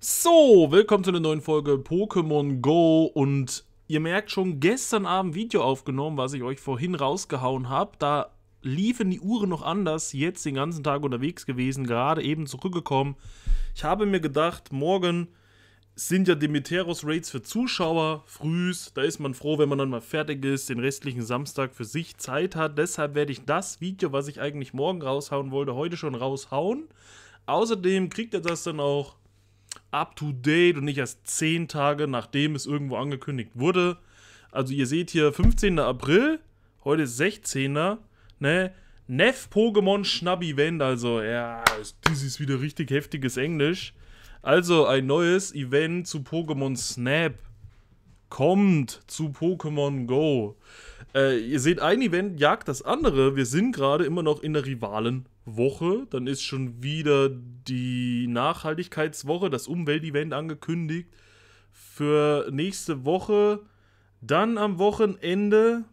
So, willkommen zu einer neuen Folge Pokémon Go und ihr merkt schon, gestern Abend Video aufgenommen, was ich euch vorhin rausgehauen habe. Da liefen die Uhren noch anders, jetzt den ganzen Tag unterwegs gewesen, gerade eben zurückgekommen. Ich habe mir gedacht, morgen sind ja Demeteros-Raids für Zuschauer, frühs, da ist man froh, wenn man dann mal fertig ist, den restlichen Samstag für sich Zeit hat. Deshalb werde ich das Video, was ich eigentlich morgen raushauen wollte, heute schon raushauen. Außerdem kriegt ihr das dann auch up-to-date und nicht erst zehn Tage, nachdem es irgendwo angekündigt wurde. Also ihr seht hier 15. April, heute ist 16. Ne? Neff Pokémon Schnapp Event, also ja, das ist wieder richtig heftiges Englisch. Also ein neues Event zu Pokémon Snap kommt zu Pokémon Go. Äh, ihr seht, ein Event jagt das andere. Wir sind gerade immer noch in der Rivalen Woche. Dann ist schon wieder die Nachhaltigkeitswoche, das Umweltevent angekündigt für nächste Woche. Dann am Wochenende,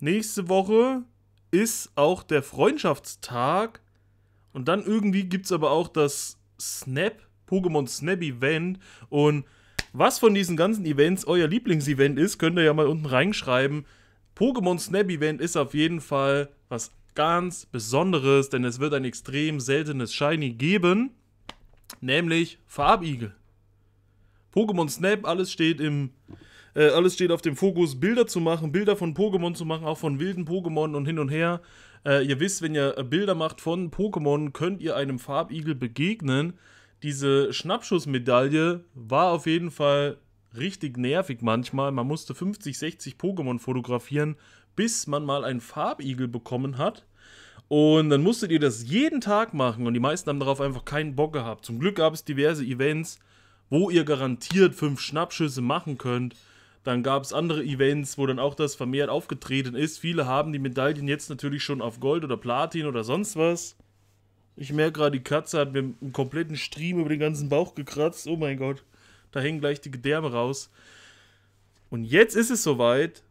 nächste Woche, ist auch der Freundschaftstag. Und dann irgendwie gibt es aber auch das Snap, Pokémon Snap Event. Und was von diesen ganzen Events euer Lieblingsevent ist, könnt ihr ja mal unten reinschreiben. Pokémon Snap Event ist auf jeden Fall was ganz Besonderes, denn es wird ein extrem seltenes Shiny geben, nämlich Farbigel. Pokémon Snap, alles steht im äh, alles steht auf dem Fokus, Bilder zu machen, Bilder von Pokémon zu machen, auch von wilden Pokémon und hin und her. Äh, ihr wisst, wenn ihr Bilder macht von Pokémon, könnt ihr einem Farbigel begegnen. Diese Schnappschussmedaille war auf jeden Fall richtig nervig manchmal. Man musste 50, 60 Pokémon fotografieren, bis man mal einen Farbigel bekommen hat. Und dann musstet ihr das jeden Tag machen und die meisten haben darauf einfach keinen Bock gehabt. Zum Glück gab es diverse Events, wo ihr garantiert fünf Schnappschüsse machen könnt. Dann gab es andere Events, wo dann auch das vermehrt aufgetreten ist. Viele haben die Medaillen jetzt natürlich schon auf Gold oder Platin oder sonst was. Ich merke gerade, die Katze hat mir einen kompletten Stream über den ganzen Bauch gekratzt. Oh mein Gott, da hängen gleich die Gedärme raus. Und jetzt ist es soweit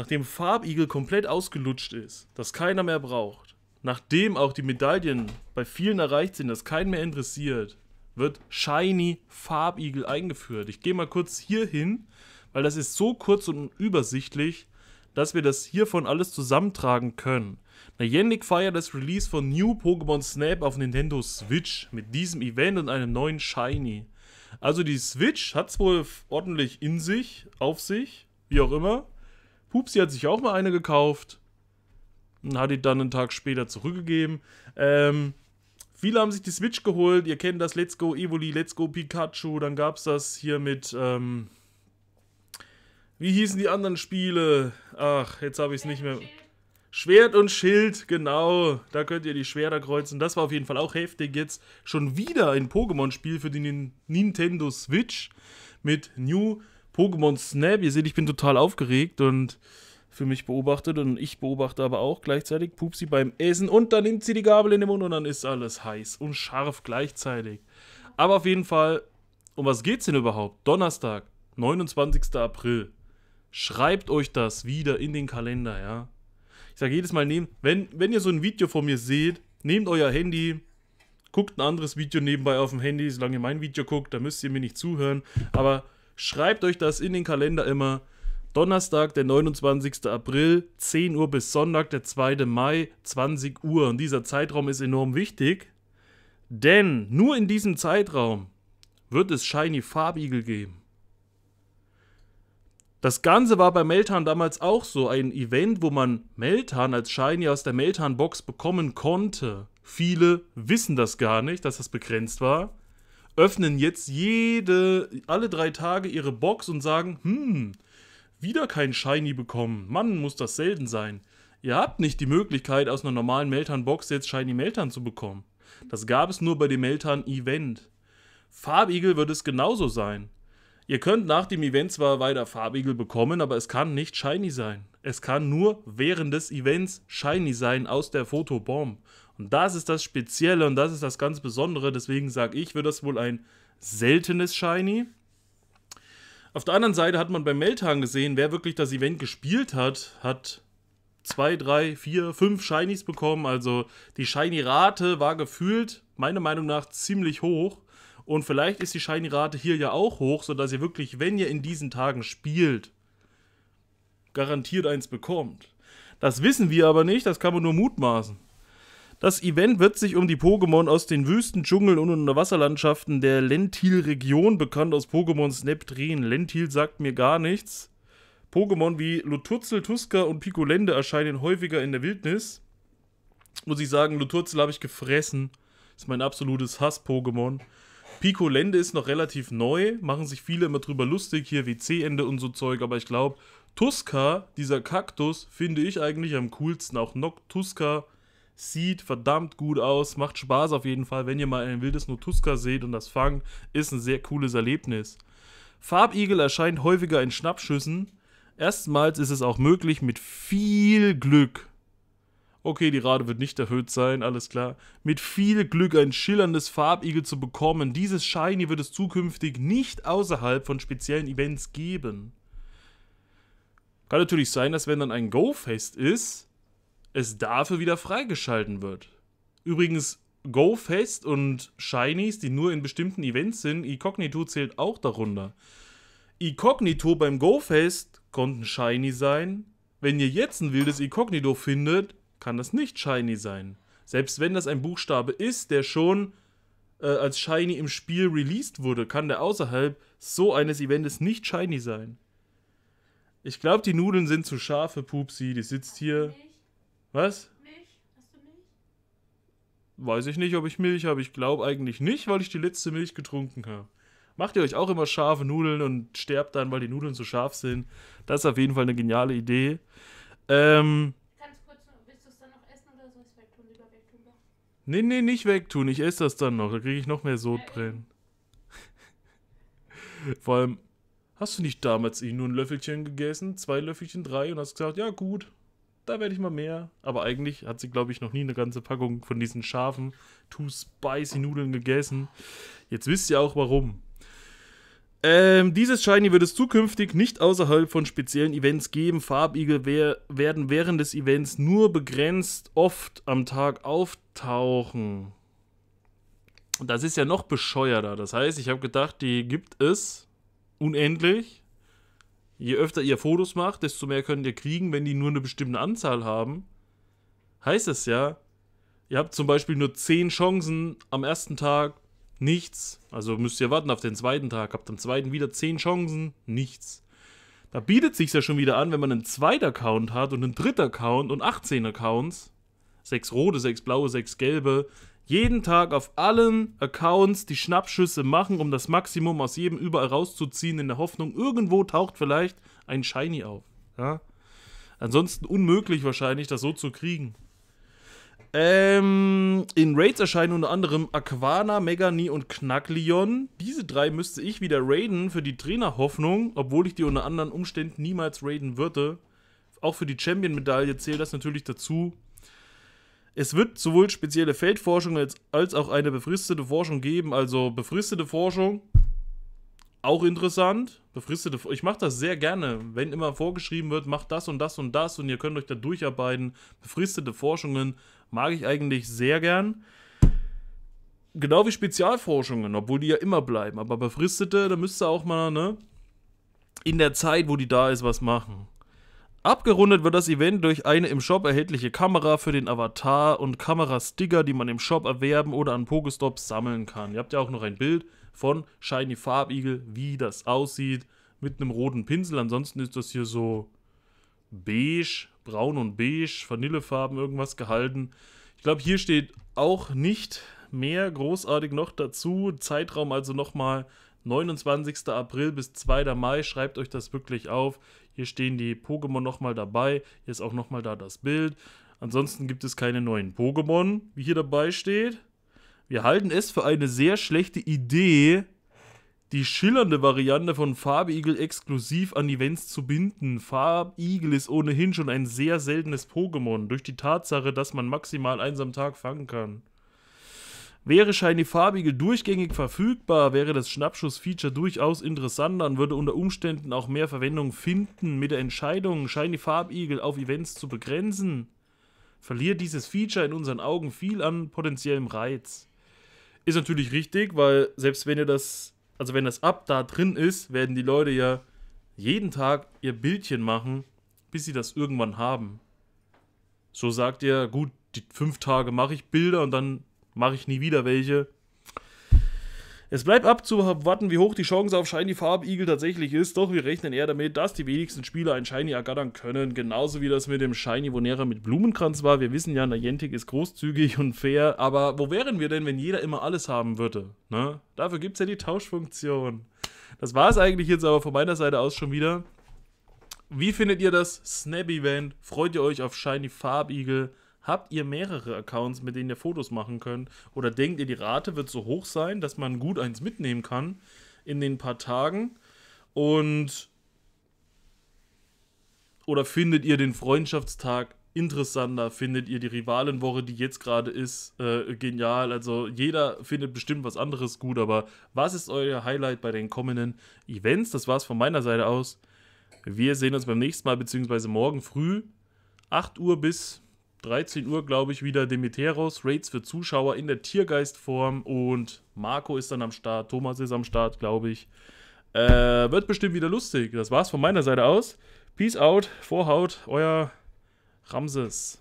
nachdem Farbigel komplett ausgelutscht ist, dass keiner mehr braucht, nachdem auch die Medaillen bei vielen erreicht sind, dass keinen mehr interessiert, wird Shiny Farbigel eingeführt. Ich gehe mal kurz hier hin, weil das ist so kurz und übersichtlich, dass wir das hiervon alles zusammentragen können. Yannick feiert das Release von New Pokémon Snap auf Nintendo Switch mit diesem Event und einem neuen Shiny. Also die Switch hat es wohl ordentlich in sich, auf sich, wie auch immer. Pupsi hat sich auch mal eine gekauft und hat die dann einen Tag später zurückgegeben. Ähm, viele haben sich die Switch geholt. Ihr kennt das Let's Go Evoli, Let's Go Pikachu. Dann gab es das hier mit. Ähm, wie hießen die anderen Spiele? Ach, jetzt habe ich es nicht mehr. Schwert und Schild, genau. Da könnt ihr die Schwerter kreuzen. Das war auf jeden Fall auch heftig. Jetzt schon wieder ein Pokémon-Spiel für die Nintendo Switch mit New Pokémon Snap. Ihr seht, ich bin total aufgeregt und für mich beobachtet und ich beobachte aber auch gleichzeitig. Pupsi beim Essen und dann nimmt sie die Gabel in den Mund und dann ist alles heiß und scharf gleichzeitig. Aber auf jeden Fall, um was geht's denn überhaupt? Donnerstag, 29. April. Schreibt euch das wieder in den Kalender, ja? Ich sage jedes Mal, nehm, wenn, wenn ihr so ein Video von mir seht, nehmt euer Handy, guckt ein anderes Video nebenbei auf dem Handy, solange ihr mein Video guckt, da müsst ihr mir nicht zuhören, aber Schreibt euch das in den Kalender immer. Donnerstag, der 29. April, 10 Uhr bis Sonntag, der 2. Mai, 20 Uhr. Und dieser Zeitraum ist enorm wichtig, denn nur in diesem Zeitraum wird es Shiny Farbigel geben. Das Ganze war bei Meltan damals auch so ein Event, wo man Meltan als Shiny aus der Meltan-Box bekommen konnte. Viele wissen das gar nicht, dass das begrenzt war öffnen jetzt jede, alle drei Tage ihre Box und sagen, hm, wieder kein Shiny bekommen. Mann, muss das selten sein. Ihr habt nicht die Möglichkeit, aus einer normalen meltern box jetzt Shiny Meltern zu bekommen. Das gab es nur bei dem meltern event Farbigel wird es genauso sein. Ihr könnt nach dem Event zwar weiter Farbigel bekommen, aber es kann nicht Shiny sein. Es kann nur während des Events Shiny sein aus der Fotobomb. Und das ist das Spezielle und das ist das ganz Besondere. Deswegen sage ich, wird das wohl ein seltenes Shiny. Auf der anderen Seite hat man beim Meltan gesehen, wer wirklich das Event gespielt hat, hat zwei, drei, vier, fünf Shinies bekommen. Also die Shiny-Rate war gefühlt, meiner Meinung nach, ziemlich hoch. Und vielleicht ist die Shiny-Rate hier ja auch hoch, sodass ihr wirklich, wenn ihr in diesen Tagen spielt, garantiert eins bekommt. Das wissen wir aber nicht, das kann man nur mutmaßen. Das Event wird sich um die Pokémon aus den Wüsten, Dschungeln und Unterwasserlandschaften der Lentil-Region, bekannt aus Pokémon Snap, drehen. Lentil sagt mir gar nichts. Pokémon wie Luturzel, Tuska und Picolende erscheinen häufiger in der Wildnis. Muss ich sagen, Luturzel habe ich gefressen. Ist mein absolutes Hass-Pokémon. Picolende ist noch relativ neu, machen sich viele immer drüber lustig, hier WC-Ende und so Zeug, aber ich glaube, Tuska, dieser Kaktus, finde ich eigentlich am coolsten. Auch Noctuska Sieht verdammt gut aus, macht Spaß auf jeden Fall. Wenn ihr mal ein wildes Notuska seht und das fangt, ist ein sehr cooles Erlebnis. Farbigel erscheint häufiger in Schnappschüssen. Erstmals ist es auch möglich mit viel Glück. Okay, die Rate wird nicht erhöht sein, alles klar. Mit viel Glück ein schillerndes Farbigel zu bekommen. Dieses Shiny wird es zukünftig nicht außerhalb von speziellen Events geben. Kann natürlich sein, dass wenn dann ein Go-Fest ist, es dafür wieder freigeschalten wird. Übrigens, GoFest und Shinies, die nur in bestimmten Events sind, Incognito zählt auch darunter. Incognito beim GoFest konnten Shiny sein. Wenn ihr jetzt ein wildes Incognito findet, kann das nicht Shiny sein. Selbst wenn das ein Buchstabe ist, der schon äh, als Shiny im Spiel released wurde, kann der außerhalb so eines Events nicht Shiny sein. Ich glaube, die Nudeln sind zu scharfe, Pupsi, die sitzt hier. Was? Milch? Hast du Milch? Weiß ich nicht, ob ich Milch habe. Ich glaube eigentlich nicht, weil ich die letzte Milch getrunken habe. Macht ihr euch auch immer scharfe Nudeln und sterbt dann, weil die Nudeln so scharf sind? Das ist auf jeden Fall eine geniale Idee. Ähm. Ganz kurz, willst du es dann noch essen oder soll ich es wegtun? Lieber wegtun doch. Nee, nee, nicht wegtun. Ich esse das dann noch. Da kriege ich noch mehr Sodbrennen. Ja, Vor allem, hast du nicht damals eh nur ein Löffelchen gegessen? Zwei Löffelchen, drei und hast gesagt, ja, gut da werde ich mal mehr. Aber eigentlich hat sie, glaube ich, noch nie eine ganze Packung von diesen scharfen Too Spicy Nudeln gegessen. Jetzt wisst ihr auch warum. Ähm, dieses Shiny wird es zukünftig nicht außerhalb von speziellen Events geben. Farbigel werden während des Events nur begrenzt oft am Tag auftauchen. Das ist ja noch bescheuerter. Das heißt, ich habe gedacht, die gibt es unendlich je öfter ihr Fotos macht, desto mehr könnt ihr kriegen, wenn die nur eine bestimmte Anzahl haben. Heißt es ja, ihr habt zum Beispiel nur 10 Chancen am ersten Tag, nichts. Also müsst ihr warten auf den zweiten Tag, habt am zweiten wieder 10 Chancen, nichts. Da bietet sich ja schon wieder an, wenn man einen zweiten Account hat und einen dritten Account und 18 Accounts, sechs rote, sechs blaue, sechs gelbe, jeden Tag auf allen Accounts die Schnappschüsse machen, um das Maximum aus jedem überall rauszuziehen, in der Hoffnung, irgendwo taucht vielleicht ein Shiny auf. Ja? Ansonsten unmöglich wahrscheinlich, das so zu kriegen. Ähm, in Raids erscheinen unter anderem Aquana, Megani und Knackleon. Diese drei müsste ich wieder raiden für die Trainerhoffnung, obwohl ich die unter anderen Umständen niemals raiden würde. Auch für die Champion-Medaille zählt das natürlich dazu. Es wird sowohl spezielle Feldforschung als, als auch eine befristete Forschung geben. Also befristete Forschung, auch interessant. Befristete, ich mache das sehr gerne, wenn immer vorgeschrieben wird, macht das und das und das und ihr könnt euch da durcharbeiten. Befristete Forschungen mag ich eigentlich sehr gern. Genau wie Spezialforschungen, obwohl die ja immer bleiben. Aber befristete, da müsst ihr auch mal ne, in der Zeit, wo die da ist, was machen. Abgerundet wird das Event durch eine im Shop erhältliche Kamera für den Avatar und Kamerasticker, die man im Shop erwerben oder an Pokestops sammeln kann. Ihr habt ja auch noch ein Bild von Shiny Farbigel, wie das aussieht, mit einem roten Pinsel. Ansonsten ist das hier so beige, braun und beige, Vanillefarben, irgendwas gehalten. Ich glaube, hier steht auch nicht mehr großartig noch dazu. Zeitraum also nochmal 29. April bis 2. Mai, schreibt euch das wirklich auf. Hier stehen die Pokémon nochmal dabei. Hier ist auch nochmal da das Bild. Ansonsten gibt es keine neuen Pokémon, wie hier dabei steht. Wir halten es für eine sehr schlechte Idee, die schillernde Variante von Farbigel exklusiv an Events zu binden. Farbigel ist ohnehin schon ein sehr seltenes Pokémon, durch die Tatsache, dass man maximal eins am Tag fangen kann. Wäre Shiny Farbige durchgängig verfügbar, wäre das Schnappschuss-Feature durchaus interessanter und würde unter Umständen auch mehr Verwendung finden. Mit der Entscheidung, Shiny Farbigel auf Events zu begrenzen, verliert dieses Feature in unseren Augen viel an potenziellem Reiz. Ist natürlich richtig, weil selbst wenn ihr das, also wenn das Up da drin ist, werden die Leute ja jeden Tag ihr Bildchen machen, bis sie das irgendwann haben. So sagt ihr, gut, die fünf Tage mache ich Bilder und dann mache ich nie wieder welche. Es bleibt abzuwarten, wie hoch die Chance auf Shiny Farb Eagle tatsächlich ist, doch wir rechnen eher damit, dass die wenigsten Spieler ein Shiny ergattern können, genauso wie das mit dem Shiny Vonera mit Blumenkranz war. Wir wissen ja, Niantic ist großzügig und fair, aber wo wären wir denn, wenn jeder immer alles haben würde? Ne? Dafür gibt es ja die Tauschfunktion. Das war es eigentlich jetzt aber von meiner Seite aus schon wieder. Wie findet ihr das Snap-Event? Freut ihr euch auf Shiny Farb Eagle? Habt ihr mehrere Accounts, mit denen ihr Fotos machen könnt? Oder denkt ihr, die Rate wird so hoch sein, dass man gut eins mitnehmen kann in den paar Tagen? Und. Oder findet ihr den Freundschaftstag interessanter? Findet ihr die Rivalenwoche, die jetzt gerade ist, äh, genial? Also jeder findet bestimmt was anderes gut, aber was ist euer Highlight bei den kommenden Events? Das war's von meiner Seite aus. Wir sehen uns beim nächsten Mal, beziehungsweise morgen früh, 8 Uhr bis 13 Uhr, glaube ich, wieder Demeteros, Raids für Zuschauer in der Tiergeistform und Marco ist dann am Start, Thomas ist am Start, glaube ich. Äh, wird bestimmt wieder lustig. Das war's von meiner Seite aus. Peace out, Vorhaut, euer Ramses.